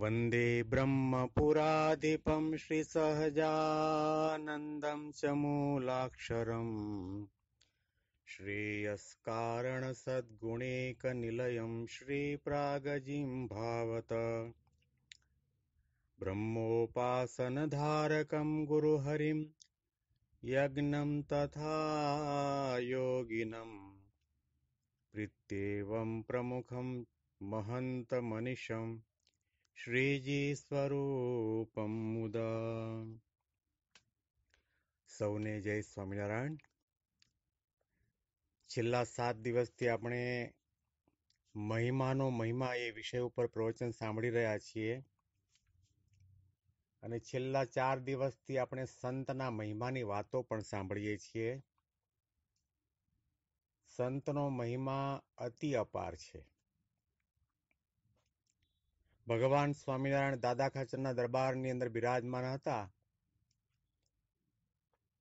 वन्दे ब्रह्मपुरादिपं श्रीसहजानन्दं च मूलाक्षरम् श्रेयस्कारणसद्गुणेकनिलयं श्रीप्रागजिं भावत ब्रह्मोपासनधारकं गुरुहरिं यज्ञं तथा योगिनं प्रीत्येवं प्रमुखं महन्तमनिशम् શ્રીજી મુદા સૌને જય સ્વામિનારાયણ છેલ્લા સાત દિવસથી આપણે મહિમાનો મહિમા એ વિષય ઉપર પ્રવચન સાંભળી રહ્યા છીએ અને છેલ્લા ચાર દિવસથી આપણે સંતના મહિમાની વાતો પણ સાંભળીએ છીએ સંતનો મહિમા અતિ અપાર છે ભગવાન સ્વામિનારાયણ દાદા ખાચરના દરબારની અંદર બિરાજમાન હતા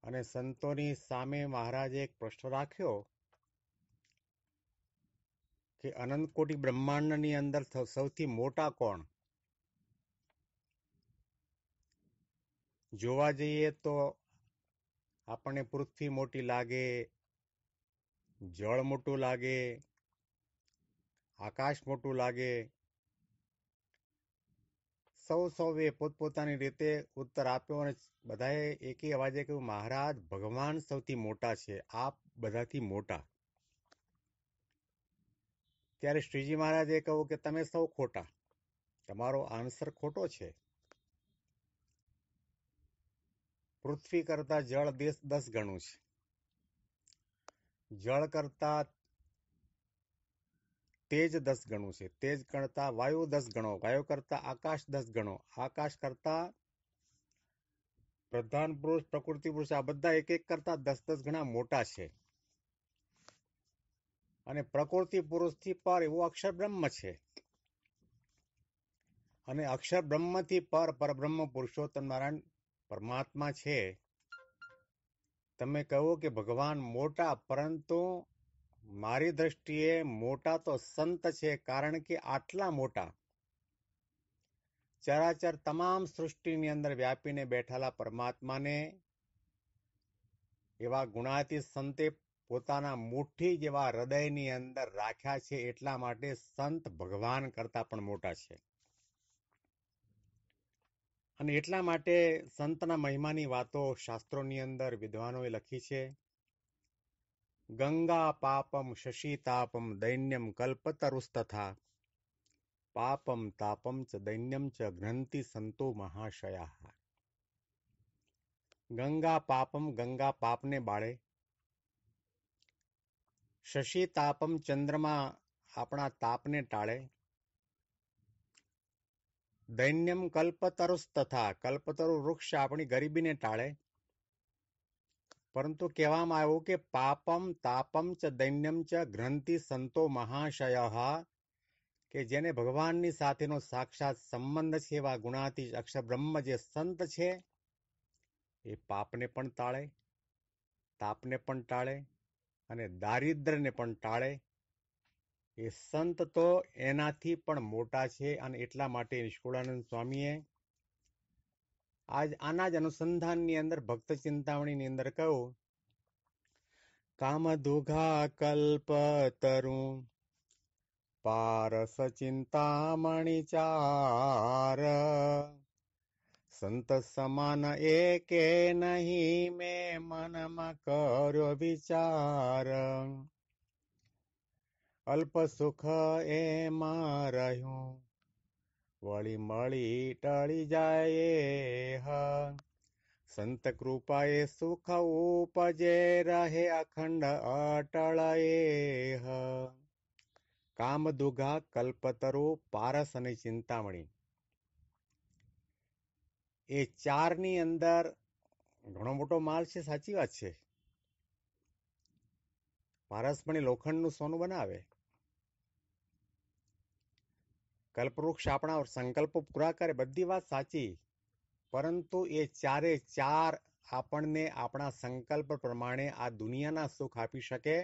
અને સંતોની સામે મહારાજે એક પ્રશ્ન રાખ્યો કે અનંત અનંતકોટી બ્રહ્માંડની અંદર સૌથી મોટા કોણ જોવા જઈએ તો આપણને પૃથ્વી મોટી લાગે જળ મોટું લાગે આકાશ મોટું લાગે સૌ સૌએ પોતપોતાની રીતે ઉત્તર આપ્યો અને બધાએ એકી અવાજે કહ્યું મહારાજ ભગવાન સૌથી મોટા છે આપ બધાથી મોટા ત્યારે શ્રીજી મહારાજે કહ્યું કે તમે સૌ ખોટા તમારો આન્સર ખોટો છે પૃથ્વી કરતા જળ દેશ દસ ગણું છે જળ કરતા તેજ દસ ગણું છે તેજ કરતા વાયુ દસ ગણો વાયુ કરતા આકાશ દસ ગણો આકાશ કરતા પ્રધાન પુરુષ પ્રકૃતિ પુરુષ આ બધા એક એક કરતા દસ દસ ગણા મોટા છે અને પ્રકૃતિ પુરુષથી પર એવો અક્ષર બ્રહ્મ છે અને અક્ષર બ્રહ્મથી પર પરબ્રહ્મ પુરુષોત્તમ નારાયણ પરમાત્મા છે તમે કહો કે ભગવાન મોટા પરંતુ મારી દ્રષ્ટિએ મોટા તો સંત છે કારણ કે આટલા મોટા ચરાચર તમામ સૃષ્ટિની અંદર વ્યાપીને બેઠેલા પરમાત્માને એવા ગુણાતી સંતે પોતાના મુઠ્ઠી જેવા હૃદયની અંદર રાખ્યા છે એટલા માટે સંત ભગવાન કરતા પણ મોટા છે અને એટલા માટે સંતના મહિમાની વાતો શાસ્ત્રોની અંદર વિદ્વાનોએ લખી છે ગંગાપાપમ શશીતાપમ દૈન્યમ કલ્પતરુસ્તથા પાપમ તાપમ ચ દૈન્યમ ચ ગ્રંથિ સંતો મહાશયા ગંગા પાપમ ગંગા પાપને બાળે શશી તાપમ ચંદ્રમા આપણા તાપને ટાળે દૈન્યમ કલ્પતરુસ તથા કલ્પતરુ વૃક્ષ આપણી ગરીબીને ટાળે પરંતુ કહેવામાં આવ્યું કે પાપમ તાપમ ચ દૈન્યમ ચ ગ્રંથિ સંતો મહાશય કે જેને ભગવાનની સાથેનો સાક્ષાત સંબંધ છે એવા ગુણાતી અક્ષબ્રહ્મ જે સંત છે એ પાપને પણ ટાળે તાપને પણ ટાળે અને દારિદ્રને પણ ટાળે એ સંત તો એનાથી પણ મોટા છે અને એટલા માટે નિષ્કુળાનંદ સ્વામીએ આજ આના જ અનુસંધાનની અંદર ભક્ત ચિંતામણીની અંદર કામ દુઘા કલ્પ તરુ પારસ ચિંતામણી ચાર સંત સમાન એકે નહીં મેં મનમાં કર્યો વિચાર અલ્પ સુખ એમાં રહ્યું વળી મળી ટળી જાય હા સંત કૃપાએ સુખ ઉપજે રહે અખંડ અટળ એહ કામ દુઘા કલ્પતરુ પારસ અને ચિંતામણી એ ચારની અંદર ઘણો મોટો માલ છે સાચી વાત છે પારસ પણ લોખંડનું સોનું બનાવે કલ્પવૃક્ષ આપણા સંકલ્પો પૂરા કરે બધી વાત સાચી પરંતુ એ ચારે ચાર આપણને આપણા સંકલ્પ પ્રમાણે આ દુનિયાના સુખ આપી શકે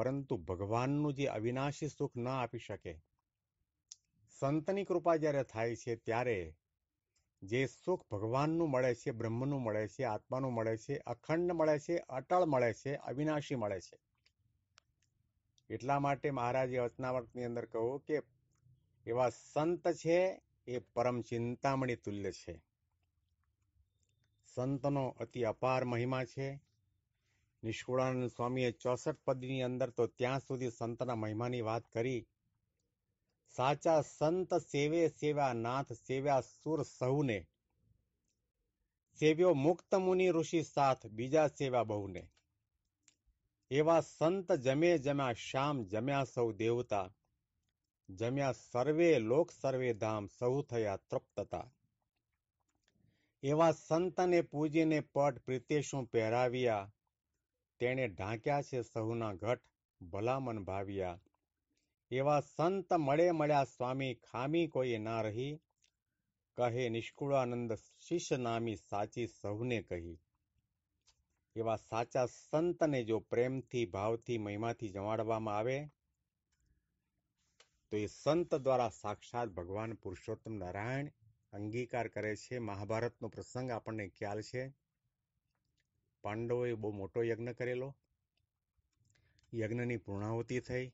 પરંતુ ભગવાનનું જે અવિનાશી સુખ ન આપી શકે સંતની કૃપા જ્યારે થાય છે ત્યારે જે સુખ ભગવાનનું મળે છે બ્રહ્મનું મળે છે આત્માનું મળે છે અખંડ મળે છે અટળ મળે છે અવિનાશી મળે છે એટલા માટે મહારાજે વચનાવર્તની અંદર કહું કે એવા સંત છે એ પરમ ચિંતામણી તુલ્ય છે સંતનો અતિ અપાર મહિમા છે નિષ્કુળાનંદ સ્વામીએ ચોસઠ પદની અંદર તો ત્યાં સુધી સંતના મહિમાની વાત કરી સાચા સંત સેવે સેવા નાથ સેવ્યા સુર સૌને સેવ્યો મુક્ત મુનિ ઋષિ સાથ બીજા સેવા બહુને એવા સંત જમે જમ્યા શ્યામ જમ્યા સૌ દેવતા જમ્યા સર્વે લોક સર્વે ધામ સહુ થયા તૃપ્તતા એવા સંતને પૂજીને પટ પ્રીતેશું પહેરાવ્યા તેણે ઢાંક્યા છે સહુના ઘટ ભલામણ ભાવ્યા એવા સંત મળે મળ્યા સ્વામી ખામી કોઈ ના રહી કહે નિષ્કુળાનંદ શિષ્ય નામી સાચી સહુને કહી એવા સાચા સંતને જો પ્રેમથી ભાવથી મહિમાથી જમાડવામાં આવે તો એ સંત દ્વારા સાક્ષાત ભગવાન પુરુષોત્તમ નારાયણ અંગીકાર કરે છે મહાભારતનો પ્રસંગ આપણને ખ્યાલ છે પાંડવોએ બહુ મોટો યજ્ઞ કરેલો યજ્ઞની પૂર્ણાહુતિ થઈ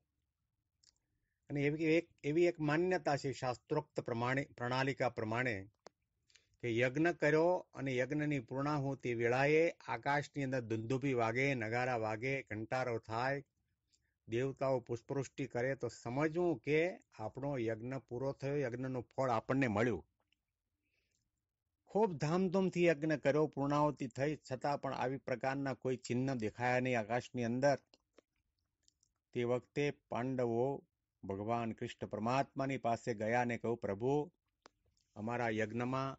અને એવી એક એવી એક માન્યતા છે શાસ્ત્રોક્ત પ્રમાણે પ્રણાલિકા પ્રમાણે કે યજ્ઞ કર્યો અને યજ્ઞની પૂર્ણાહુતિ વેળાએ આકાશની અંદર ધુંધુભી વાગે નગારા વાગે કંટારો થાય દેવતાઓ પુષ્પૃષ્ટિ કરે તો સમજવું કે આપણો યજ્ઞ પૂરો થયો યજ્ઞનું ફળ આપણને મળ્યું ખૂબ ધામધૂમથી યજ્ઞ કર્યો પૂર્ણાહુતિ થઈ છતાં પણ આવી પ્રકારના કોઈ ચિહ્ન દેખાયા નહીં આકાશની અંદર તે વખતે પાંડવો ભગવાન કૃષ્ણ પરમાત્માની પાસે ગયા ને કહ્યું પ્રભુ અમારા યજ્ઞમાં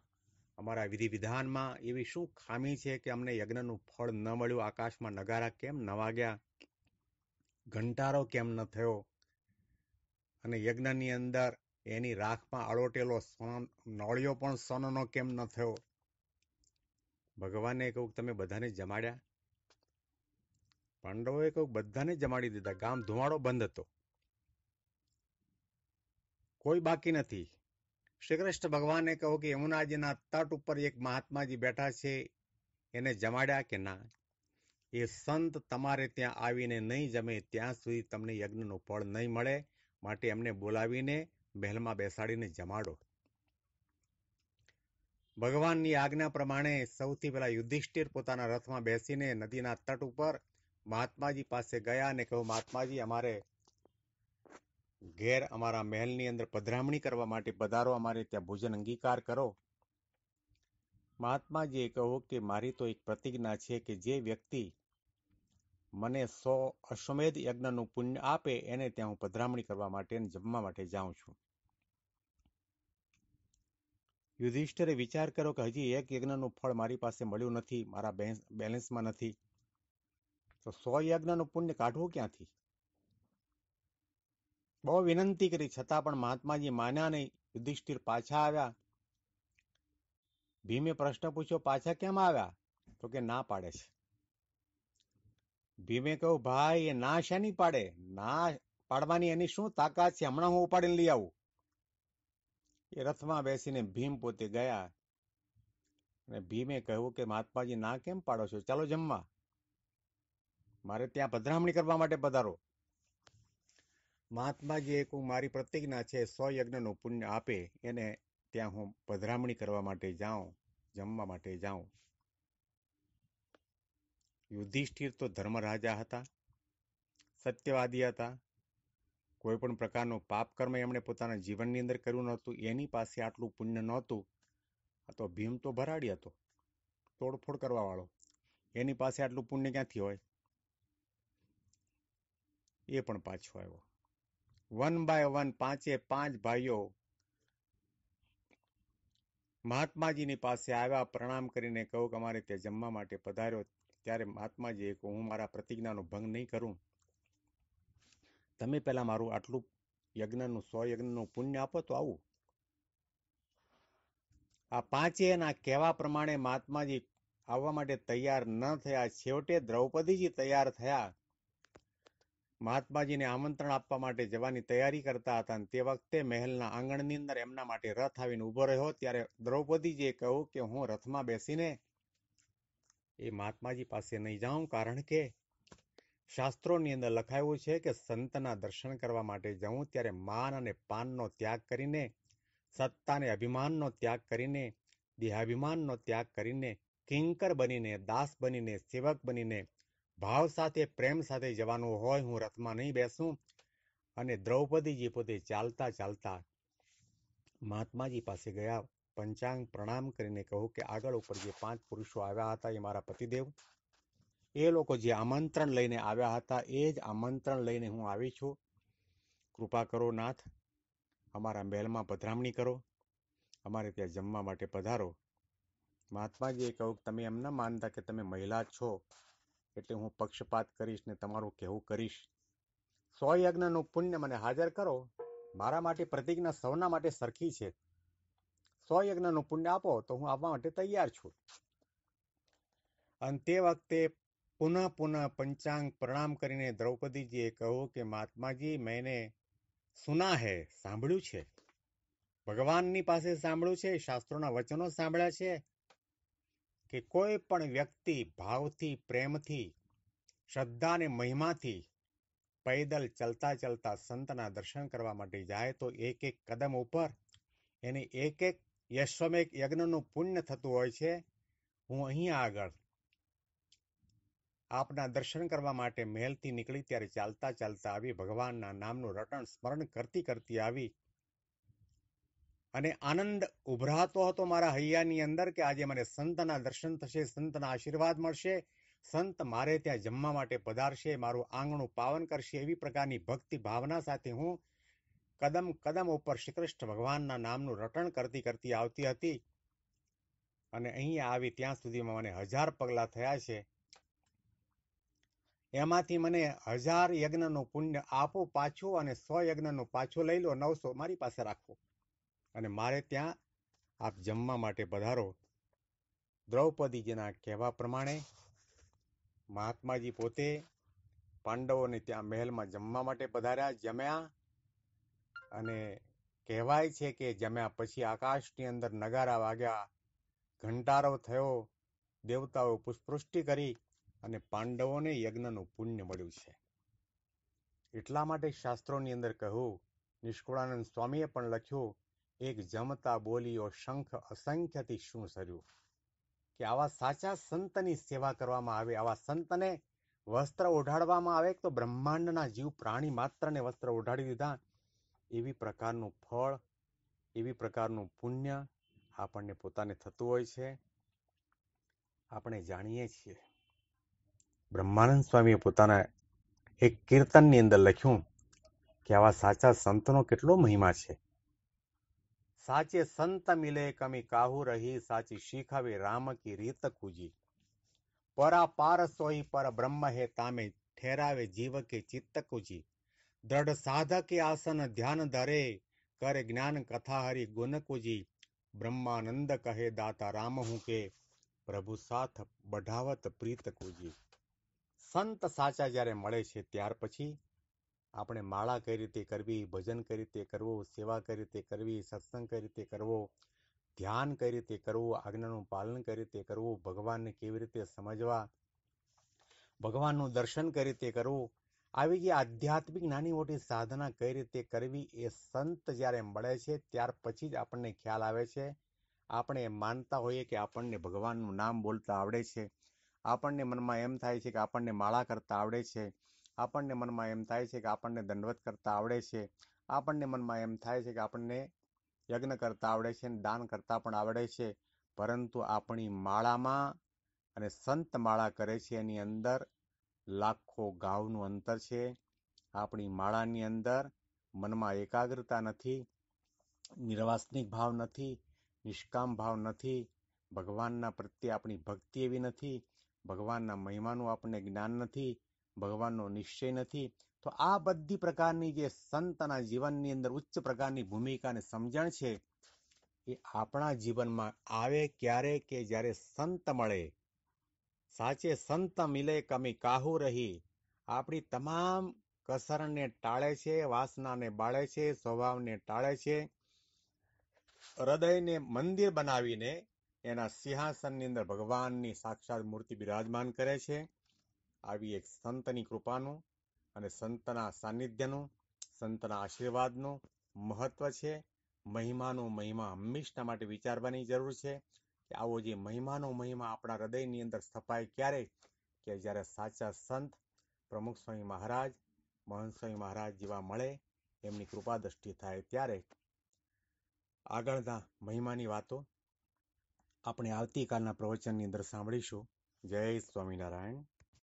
અમારા વિધિ વિધાનમાં એવી શું ખામી છે કે અમને યજ્ઞનું ફળ ન મળ્યું આકાશમાં નગારા કેમ ન વાગ્યા ઘંટારો કેમ ન થયો અને યજ્ઞની અંદર એની રાખમાં અળોટેલો સોન નોળિયો પણ સોનનો કેમ ન થયો ભગવાને કહ્યું તમે બધાને જમાડ્યા પાંડવોએ કહ્યું બધાને જમાડી દીધા ગામ ધુમાડો બંધ હતો કોઈ બાકી નથી શ્રી કૃષ્ણ ભગવાને કહ્યું કે યમુનાજીના તટ ઉપર એક મહાત્માજી બેઠા છે એને જમાડ્યા કે ના એ સંત તમારે ત્યાં આવીને નહીં જમે ત્યાં સુધી તમને યજ્ઞનું ફળ નહીં મળે માટે એમને બોલાવીને મહેલમાં બેસાડીને જમાડો ભગવાનની આજ્ઞા પ્રમાણે સૌથી પહેલા યુધિષ્ઠિર પોતાના રથમાં બેસીને નદીના તટ ઉપર મહાત્માજી પાસે ગયા અને કહ્યું મહાત્માજી અમારે ઘેર અમારા મહેલની અંદર પધરામણી કરવા માટે પધારો અમારે ત્યાં ભોજન અંગીકાર કરો મહાત્માજીએ કહ્યું કે મારી તો એક પ્રતિજ્ઞા છે કે જે વ્યક્તિ મને સો અશ્વમેધ યજ્ઞનું પુણ્ય આપે એને ત્યાં હું પધરામણી કરવા માટે જમવા માટે જાઉં છું યુધિષ્ઠિરે વિચાર કર્યો કે હજી એક યજ્ઞનું ફળ મારી પાસે મળ્યું નથી મારા બેલેન્સમાં નથી તો સો યજ્ઞનું પુણ્ય કાઢવું ક્યાંથી બહુ વિનંતી કરી છતાં પણ મહાત્માજી માન્યા નહીં યુધિષ્ઠિર પાછા આવ્યા ભીમે પ્રશ્ન પૂછ્યો પાછા કેમ આવ્યા તો કે ના પાડે છે ભીમે કહ્યું ભાઈ એ ના શેની પાડે ના પાડવાની એની શું તાકાત છે હમણાં હું ઉપાડીને લઈ આવું એ રથમાં બેસીને ભીમ પોતે ગયા અને ભીમે કહ્યું કે મહાત્માજી ના કેમ પાડો છો ચાલો જમવા મારે ત્યાં પધરામણી કરવા માટે પધારો મહાત્માજીએ એક મારી પ્રતિજ્ઞા છે સો યજ્ઞનું પુણ્ય આપે એને ત્યાં હું પધરામણી કરવા માટે જાઉં જમવા માટે જાઉં યુધિષ્ઠિર તો ધર્મરાજા હતા સત્યવાદી હતા કોઈ પણ પ્રકારનું પાપ કર્મ એમણે પોતાના જીવનની અંદર કર્યું નહોતું એની પાસે આટલું પુણ્ય નહોતું તો ભીમ તો ભરાડી હતો તોડફોડ કરવાવાળો એની પાસે આટલું પુણ્ય ક્યાંથી હોય એ પણ પાછો આવ્યો વન બાય વન પાંચે પાંચ ભાઈઓ મહાત્માજીની પાસે આવ્યા પ્રણામ કરીને કહ્યું કે અમારે ત્યાં જમવા માટે પધાર્યો ત્યારે મહાત્માજીએ કહ્યું હું મારા પ્રતિજ્ઞાનો ભંગ નહીં કરું તમે પહેલાં મારું આટલું યજ્ઞનું સો યજ્ઞનું પુણ્ય આપો તો આવું આ પાંચેના કહેવા પ્રમાણે મહાત્માજી આવવા માટે તૈયાર ન થયા છેવટે દ્રૌપદીજી તૈયાર થયા મહાત્માજીને આમંત્રણ આપવા માટે જવાની તૈયારી કરતા હતા તે વખતે મહેલના આંગણની અંદર એમના માટે રથ આવીને ઊભો રહ્યો ત્યારે દ્રૌપદીજીએ કહ્યું કે હું રથમાં બેસીને એ મહાત્માજી પાસે નહીં જાઉં કારણ કે શાસ્ત્રોની અંદર લખાયું છે કે સંતના દર્શન કરવા માટે જવું ત્યારે માન અને પાનનો ત્યાગ કરીને સત્તાને અભિમાનનો ત્યાગ કરીને દેહાભિમાનનો ત્યાગ કરીને કિંકર બનીને દાસ બનીને સેવક બનીને ભાવ સાથે પ્રેમ સાથે જવાનું હોય હું રથમાં નહીં બેસું અને દ્રૌપદીજી પોતે ચાલતા ચાલતા મહાત્માજી પાસે ગયા પંચાંગ પ્રણામ કરીને કહું કે આગળ ઉપર જે પાંચ પુરુષો આવ્યા હતા એ મારા પતિદેવ એ લોકો જે આમંત્રણ લઈને આવ્યા હતા એ જ આમંત્રણ લઈને હું આવી છું કૃપા કરો નાથ અમારા મહેલમાં પધરામણી કરો અમારે ત્યાં જમવા માટે પધારો મહાત્માજીએ કહ્યું તમે એમ ના માનતા કે તમે મહિલા છો એટલે હું પક્ષપાત કરીશ ને તમારું કહેવું કરીશ સો યજ્ઞનું પુણ્ય મને હાજર કરો મારા માટે પ્રતિજ્ઞા સૌના માટે સરખી છે સો યજ્ઞનું પુણ્ય આપો તો હું આવવા માટે તૈયાર છું અને તે વખતે પુનઃ પુનઃ પંચાંગ પ્રણામ કરીને દ્રૌપદીજીએ કહ્યું કે મહાત્માજી મેને સુના હે સાંભળ્યું છે ભગવાનની પાસે સાંભળ્યું છે શાસ્ત્રોના વચનો સાંભળ્યા છે કે કોઈ પણ વ્યક્તિ ભાવથી પ્રેમથી શ્રદ્ધાને મહિમાથી પૈદલ ચલતા ચલતા સંતના દર્શન કરવા માટે જાય તો એક એક કદમ ઉપર એને એક એક યશ્વમેક યજ્ઞનું પુણ્ય થતું હોય છે હું અહીંયા આગળ આપના દર્શન કરવા માટે મહેલથી નીકળી ત્યારે ચાલતા ચાલતા આવી ભગવાનના નામનું રટણ સ્મરણ કરતી કરતી આવી અને આનંદ ઉભરાતો હતો મારા હૈયાની અંદર કે આજે મને સંતના દર્શન થશે સંતના આશીર્વાદ મળશે સંત મારે ત્યાં જમવા માટે પધારશે મારું આંગણું પાવન કરશે એવી પ્રકારની ભક્તિ ભાવના સાથે હું કદમ કદમ ઉપર શ્રી કૃષ્ણ ભગવાનના નામનું રટણ કરતી કરતી આવતી હતી અને અહીંયા આવી ત્યાં સુધીમાં મને હજાર પગલાં થયા છે એમાંથી મને હજાર યજ્ઞનું પુણ્ય આપો પાછું અને સો યજ્ઞનું પાછું લઈ લો નવસો મારી પાસે રાખો અને મારે ત્યાં આપ જમવા માટે પધારો દ્રૌપદીજીના કહેવા પ્રમાણે મહાત્માજી પોતે પાંડવોને ત્યાં મહેલમાં જમવા માટે પધાર્યા જમ્યા અને કહેવાય છે કે જમ્યા પછી આકાશની અંદર નગારા વાગ્યા ઘંટારો થયો દેવતાઓ પુષ્પૃષ્ટિ કરી અને પાંડવોને યજ્ઞનું પુણ્ય મળ્યું છે એટલા માટે શાસ્ત્રોની અંદર કહ્યું નિષ્કુળાનંદ સ્વામીએ પણ લખ્યું એક જમતા બોલીઓ શંખ અસંખ્યથી શું સર્યું કે આવા સાચા સંતની સેવા કરવામાં આવે આવા સંતને વસ્ત્ર ઓઢાડવામાં આવે તો બ્રહ્માંડના જીવ પ્રાણી માત્રને વસ્ત્ર ઓઢાડી દીધા એવી પ્રકારનું ફળ એવી પ્રકારનું પુણ્ય આપણને પોતાને થતું હોય છે આપણે જાણીએ છીએ બ્રહ્માનંદ સ્વામીએ પોતાના એક કીર્તનની અંદર લખ્યું કે આવા સાચા સંતનો કેટલો મહિમા છે સાચે સંત મિલે કમી કાહુ રહી સાચી શીખવે રામ કી રીત કુજી પરાપાર સોઈ પર બ્રહ્મ હે તામે ઠેરાવે જીવ કે ચિત્ત કુજી દ્રઢ સાધકે આસન ધ્યાન ધરે કરે જ્ઞાન કથા હરી ગુણ કુજી ब्रह्मानंद कहे दाता राम हूं के પ્રભુ સાથ બઢાવત પ્રીત કુજી સંત સાચા જ્યારે મળે છે ત્યાર પછી આપણે માળા કઈ રીતે કરવી ભજન કઈ રીતે કરવું સેવા કઈ રીતે કરવી સત્સંગ કઈ રીતે કરવો ધ્યાન કઈ રીતે કરવું આજ્ઞાનું પાલન કઈ રીતે કરવું ભગવાનને કેવી રીતે સમજવા ભગવાનનું દર્શન કઈ રીતે કરવું આવી જે આધ્યાત્મિક નાની મોટી સાધના કઈ રીતે કરવી એ સંત જ્યારે મળે છે ત્યાર પછી જ આપણને ખ્યાલ આવે છે આપણે માનતા હોઈએ કે આપણને ભગવાનનું નામ બોલતા આવડે છે આપણને મનમાં એમ થાય છે કે આપણને માળા કરતા આવડે છે આપણને મનમાં એમ થાય છે કે આપણને દંડવત કરતા આવડે છે આપણને મનમાં એમ થાય છે કે આપણને યજ્ઞ કરતા આવડે છે અને દાન કરતા પણ આવડે છે પરંતુ આપણી માળામાં અને સંત માળા કરે છે એની અંદર લાખો ગાવનું અંતર છે આપણી માળાની અંદર મનમાં એકાગ્રતા નથી નિર્વાસનિક ભાવ નથી નિષ્કામ ભાવ નથી ભગવાનના પ્રત્યે આપણી ભક્તિ એવી નથી ભગવાનના મહિમાનું આપણને જ્ઞાન નથી ભગવાનનો નિશ્ચય નથી તો આ બધી પ્રકારની જે સંતના જીવનની અંદર ઉચ્ચ પ્રકારની ભૂમિકાને સમજણ છે એ આપણા જીવનમાં આવે ક્યારે કે જ્યારે સંત મળે સાચે સંત મિલે કમી કાહુ રહી આપણી તમામ કસરણને ટાળે છે વાસનાને બાળે છે સ્વભાવને ટાળે છે હૃદયને મંદિર બનાવીને એના સિંહાસનની અંદર ભગવાનની સાક્ષાત મૂર્તિ બિરાજમાન કરે છે આવી એક સંતની કૃપાનું અને સંતના સાનિધ્યનું સંતના આશીર્વાદનું મહત્વ છે મહિમાનો મહિમા હંમેશના માટે વિચારવાની જરૂર છે કે આવો જે મહિમાનો મહિમા આપણા હૃદયની અંદર સ્થપાય ક્યારે કે જ્યારે સાચા સંત પ્રમુખ સ્વામી મહારાજ મહંત સ્વામી મહારાજ જેવા મળે એમની કૃપા દ્રષ્ટિ થાય ત્યારે આગળના મહિમાની વાતો આપણે આવતીકાલના પ્રવચનની અંદર સાંભળીશું જય સ્વામિનારાયણ